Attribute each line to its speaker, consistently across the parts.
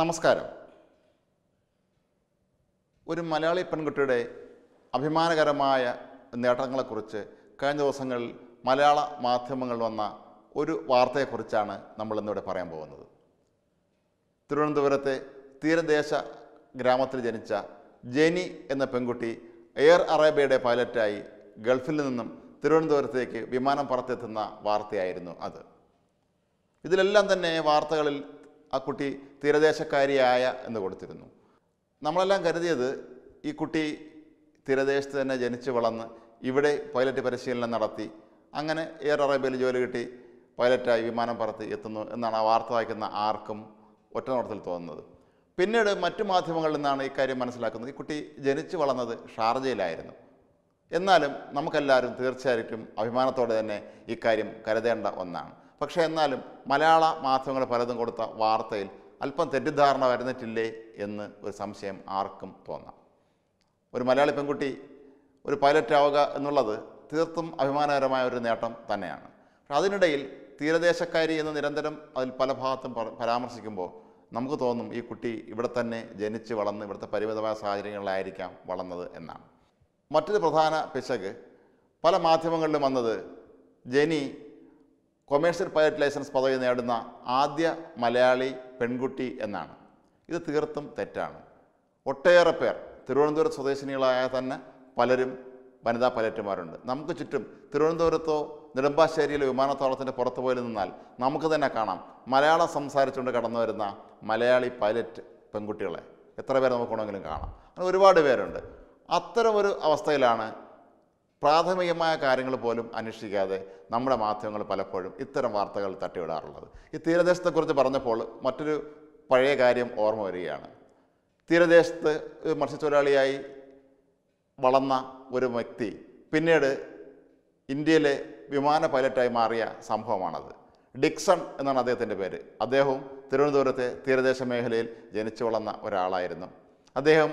Speaker 1: നമസ്കാരം ഒരു മലയാളി പെൺകുട്ടിയുടെ അഭിമാനകരമായ നേട്ടങ്ങളെക്കുറിച്ച് കഴിഞ്ഞ ദിവസങ്ങളിൽ മലയാള മാധ്യമങ്ങളിൽ വന്ന ഒരു വാർത്തയെക്കുറിച്ചാണ് നമ്മൾ ഇന്നിവിടെ പറയാൻ പോകുന്നത് തിരുവനന്തപുരത്തെ തീരദേശ ഗ്രാമത്തിൽ ജനിച്ച ജെനി എന്ന പെൺകുട്ടി എയർ അറേബ്യയുടെ പൈലറ്റായി ഗൾഫിൽ നിന്നും തിരുവനന്തപുരത്തേക്ക് വിമാനം പറത്തെത്തുന്ന വാർത്തയായിരുന്നു അത് ഇതിലെല്ലാം തന്നെ വാർത്തകളിൽ ആ കുട്ടി തീരദേശക്കാരിയായ എന്ന് കൊടുത്തിരുന്നു നമ്മളെല്ലാം കരുതിയത് ഈ കുട്ടി തീരദേശത്ത് തന്നെ ജനിച്ചു വളർന്ന് ഇവിടെ പൈലറ്റ് പരിശീലനം നടത്തി അങ്ങനെ എയർ അറേബ്യയിൽ ജോലി കിട്ടി പൈലറ്റായി വിമാനം പറത്തി എത്തുന്നു എന്നാണ് ആ വാർത്ത വായിക്കുന്ന ആർക്കും ഒറ്റ നോട്ടത്തിൽ തോന്നുന്നത് പിന്നീട് മറ്റു മാധ്യമങ്ങളിൽ നിന്നാണ് ഈ കാര്യം മനസ്സിലാക്കുന്നത് ഈ കുട്ടി ജനിച്ചു വളർന്നത് ഷാർജയിലായിരുന്നു എന്നാലും നമുക്കെല്ലാവരും തീർച്ചയായിട്ടും അഭിമാനത്തോടെ തന്നെ ഇക്കാര്യം കരുതേണ്ട ഒന്നാണ് പക്ഷേ എന്നാലും മലയാള മാധ്യമങ്ങൾ പലതും കൊടുത്ത വാർത്തയിൽ അല്പം തെറ്റിദ്ധാരണ വരുന്നിട്ടില്ലേ എന്ന് ഒരു സംശയം ആർക്കും തോന്നാം ഒരു മലയാളി പെൺകുട്ടി ഒരു പൈലറ്റ് ആവുക എന്നുള്ളത് തീർത്തും അഭിമാനകരമായ ഒരു നേട്ടം തന്നെയാണ് പക്ഷെ അതിനിടയിൽ തീരദേശക്കാരി എന്ന് നിരന്തരം അതിൽ പല ഭാഗത്തും പരാമർശിക്കുമ്പോൾ നമുക്ക് തോന്നും ഈ കുട്ടി ഇവിടെ തന്നെ ജനിച്ച് വളർന്ന് ഇവിടുത്തെ പരിമിതമായ സാഹചര്യങ്ങളിലായിരിക്കാം വളർന്നത് എന്നാണ് മറ്റൊരു പ്രധാന പിശക് പല മാധ്യമങ്ങളിലും വന്നത് ജനി കൊമേഴ്സ്യൽ പൈലറ്റ് ലൈസൻസ് പദവി നേടുന്ന ആദ്യ മലയാളി പെൺകുട്ടി എന്നാണ് ഇത് തീർത്തും തെറ്റാണ് ഒട്ടേറെ പേർ തിരുവനന്തപുരം സ്വദേശിനികളായ തന്നെ പലരും വനിതാ പൈലറ്റുമാരുണ്ട് നമുക്ക് ചുറ്റും തിരുവനന്തപുരത്തോ നെടുമ്പാശ്ശേരിയിലെ വിമാനത്താവളത്തിൻ്റെ പുറത്തു പോയി നിന്നാൽ നമുക്ക് തന്നെ കാണാം മലയാളം സംസാരിച്ചുകൊണ്ട് കടന്നു വരുന്ന മലയാളി പൈലറ്റ് പെൺകുട്ടികളെ എത്ര പേരെ നമുക്ക് വേണമെങ്കിലും കാണാം അങ്ങനെ ഒരുപാട് പേരുണ്ട് അത്തരം ഒരു അവസ്ഥയിലാണ് പ്രാഥമികമായ കാര്യങ്ങൾ പോലും അന്വേഷിക്കാതെ നമ്മുടെ മാധ്യമങ്ങൾ പലപ്പോഴും ഇത്തരം വാർത്തകൾ തട്ടിവിടാറുള്ളത് ഈ തീരദേശത്തെക്കുറിച്ച് പറഞ്ഞപ്പോൾ മറ്റൊരു പഴയ കാര്യം ഓർമ്മ വരികയാണ് തീരദേശത്ത് മത്സ്യത്തൊഴിലാളിയായി വളർന്ന ഒരു വ്യക്തി പിന്നീട് ഇന്ത്യയിലെ വിമാന പൈലറ്റായി മാറിയ സംഭവമാണത് ഡിക്സൺ എന്നാണ് അദ്ദേഹത്തിൻ്റെ പേര് അദ്ദേഹവും തിരുവനന്തപുരത്തെ തീരദേശ മേഖലയിൽ ജനിച്ചു വളർന്ന ഒരാളായിരുന്നു അദ്ദേഹം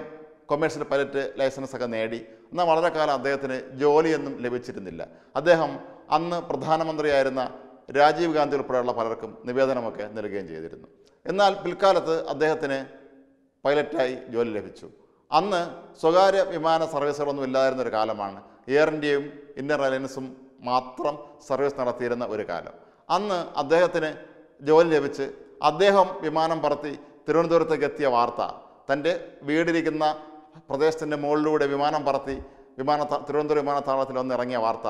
Speaker 1: കൊമേഴ്സ്യൽ പൈലറ്റ് ലൈസൻസ് ഒക്കെ നേടി എന്നാൽ വളരെ കാലം അദ്ദേഹത്തിന് ജോലിയൊന്നും ലഭിച്ചിരുന്നില്ല അദ്ദേഹം അന്ന് പ്രധാനമന്ത്രിയായിരുന്ന രാജീവ് ഗാന്ധി ഉൾപ്പെടെയുള്ള പലർക്കും നിവേദനമൊക്കെ നൽകുകയും ചെയ്തിരുന്നു എന്നാൽ പിൽക്കാലത്ത് അദ്ദേഹത്തിന് പൈലറ്റായി ജോലി ലഭിച്ചു അന്ന് സ്വകാര്യ വിമാന സർവീസുകളൊന്നും ഇല്ലാതിരുന്ന ഒരു കാലമാണ് എയർ ഇന്ത്യയും ഇന്ത്യൻ അലയൻസും മാത്രം സർവീസ് നടത്തിയിരുന്ന ഒരു കാലം അന്ന് അദ്ദേഹത്തിന് ജോലി ലഭിച്ച് അദ്ദേഹം വിമാനം പറത്തി തിരുവനന്തപുരത്തേക്ക് എത്തിയ വാർത്ത തൻ്റെ വീടിരിക്കുന്ന പ്രദേശത്തിൻ്റെ മുകളിലൂടെ വിമാനം പറത്തി വിമാനത്താ തിരുവനന്തപുരം വിമാനത്താവളത്തിൽ ഒന്ന് ഇറങ്ങിയ വാർത്ത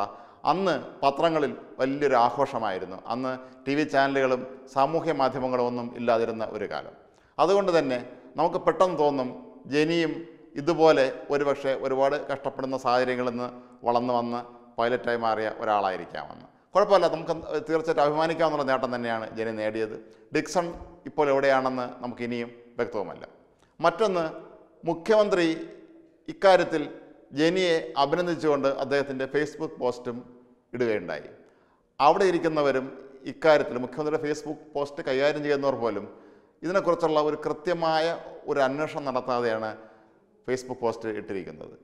Speaker 1: അന്ന് പത്രങ്ങളിൽ വലിയൊരു ആഘോഷമായിരുന്നു അന്ന് ടി വി ചാനലുകളും സാമൂഹ്യ മാധ്യമങ്ങളും ഒന്നും ഇല്ലാതിരുന്ന ഒരു കാലം അതുകൊണ്ട് തന്നെ നമുക്ക് പെട്ടെന്ന് തോന്നും ജനിയും ഇതുപോലെ ഒരുപക്ഷെ ഒരുപാട് കഷ്ടപ്പെടുന്ന സാഹചര്യങ്ങളിൽ നിന്ന് വളർന്നു വന്ന് പൈലറ്റായി മാറിയ ഒരാളായിരിക്കാമെന്ന് കുഴപ്പമില്ല നമുക്ക് തീർച്ചയായിട്ടും അഭിമാനിക്കാമെന്നുള്ള നേട്ടം തന്നെയാണ് ജനി നേടിയത് ഡിക്സൺ ഇപ്പോൾ എവിടെയാണെന്ന് നമുക്കിനിയും വ്യക്തവുമല്ല മറ്റൊന്ന് മുഖ്യമന്ത്രി ഇക്കാര്യത്തിൽ ജെനിയെ അഭിനന്ദിച്ചുകൊണ്ട് അദ്ദേഹത്തിൻ്റെ ഫേസ്ബുക്ക് പോസ്റ്റും ഇടുകയുണ്ടായി അവിടെ ഇരിക്കുന്നവരും ഇക്കാര്യത്തിൽ മുഖ്യമന്ത്രിയുടെ ഫേസ്ബുക്ക് പോസ്റ്റ് കൈകാര്യം ചെയ്യുന്നവർ പോലും ഇതിനെക്കുറിച്ചുള്ള ഒരു കൃത്യമായ ഒരു അന്വേഷണം നടത്താതെയാണ് ഫേസ്ബുക്ക് പോസ്റ്റ് ഇട്ടിരിക്കുന്നത്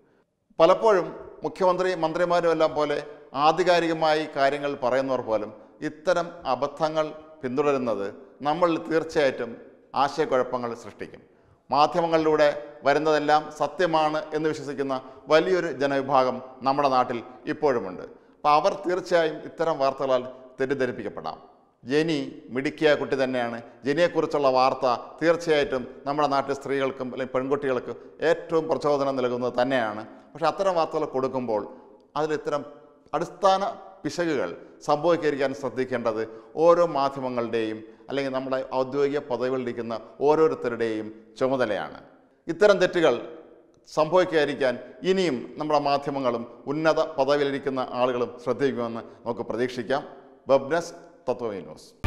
Speaker 1: പലപ്പോഴും മുഖ്യമന്ത്രി മന്ത്രിമാരും എല്ലാം പോലെ ആധികാരികമായി കാര്യങ്ങൾ പറയുന്നവർ പോലും ഇത്തരം അബദ്ധങ്ങൾ പിന്തുടരുന്നത് നമ്മൾ തീർച്ചയായിട്ടും ആശയക്കുഴപ്പങ്ങൾ സൃഷ്ടിക്കും മാധ്യമങ്ങളിലൂടെ വരുന്നതെല്ലാം സത്യമാണ് എന്ന് വിശ്വസിക്കുന്ന വലിയൊരു ജനവിഭാഗം നമ്മുടെ നാട്ടിൽ ഇപ്പോഴുമുണ്ട് അപ്പോൾ അവർ തീർച്ചയായും ഇത്തരം വാർത്തകളാൽ തെറ്റിദ്ധരിപ്പിക്കപ്പെടാം ജനി മിടുക്കിയ കുട്ടി തന്നെയാണ് ജനിയെക്കുറിച്ചുള്ള വാർത്ത തീർച്ചയായിട്ടും നമ്മുടെ നാട്ടിലെ സ്ത്രീകൾക്കും അല്ലെങ്കിൽ പെൺകുട്ടികൾക്കും ഏറ്റവും പ്രചോദനം നൽകുന്നത് തന്നെയാണ് പക്ഷേ അത്തരം വാർത്തകൾ കൊടുക്കുമ്പോൾ അതിൽ ഇത്തരം അടിസ്ഥാന പിശകുകൾ സംഭവിക്കാതിരിക്കാൻ ശ്രദ്ധിക്കേണ്ടത് ഓരോ മാധ്യമങ്ങളുടെയും അല്ലെങ്കിൽ നമ്മുടെ ഔദ്യോഗിക പദവികളിലിരിക്കുന്ന ഓരോരുത്തരുടെയും ചുമതലയാണ് ഇത്തരം തെറ്റുകൾ സംഭവിക്കാതിരിക്കാൻ ഇനിയും നമ്മുടെ മാധ്യമങ്ങളും ഉന്നത പദവിയിലിരിക്കുന്ന ആളുകളും ശ്രദ്ധിക്കുമെന്ന് നമുക്ക് പ്രതീക്ഷിക്കാം വെബ്നസ് തത്വമേ ന്യൂസ്